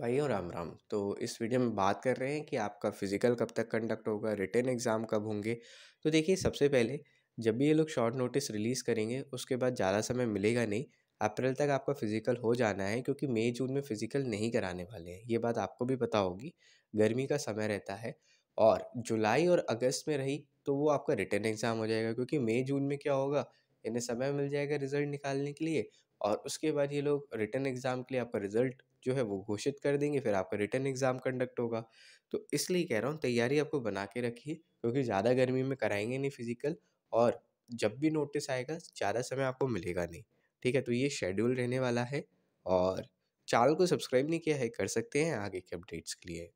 भाई और राम राम तो इस वीडियो में बात कर रहे हैं कि आपका फ़िज़िकल कब तक कंडक्ट होगा रिटर्न एग्ज़ाम कब होंगे तो देखिए सबसे पहले जब भी ये लोग शॉर्ट नोटिस रिलीज़ करेंगे उसके बाद ज़्यादा समय मिलेगा नहीं अप्रैल तक आपका फ़िज़िकल हो जाना है क्योंकि मई जून में फ़िज़िकल नहीं कराने वाले हैं ये बात आपको भी पता होगी गर्मी का समय रहता है और जुलाई और अगस्त में रही तो वो आपका रिटर्न एग्ज़ाम हो जाएगा क्योंकि मई जून में क्या होगा इन्हें समय मिल जाएगा रिज़ल्ट निकालने के लिए और उसके बाद ये लोग रिटर्न एग्ज़ाम के लिए आपका रिज़ल्ट जो है वो घोषित कर देंगे फिर आपका रिटर्न एग्ज़ाम कंडक्ट होगा तो इसलिए कह रहा हूँ तैयारी आपको बना के रखिए क्योंकि ज़्यादा गर्मी में कराएंगे नहीं फिज़िकल और जब भी नोटिस आएगा ज़्यादा समय आपको मिलेगा नहीं ठीक है तो ये शेड्यूल रहने वाला है और चैनल को सब्सक्राइब नहीं किया है कर सकते हैं आगे के अपडेट्स के लिए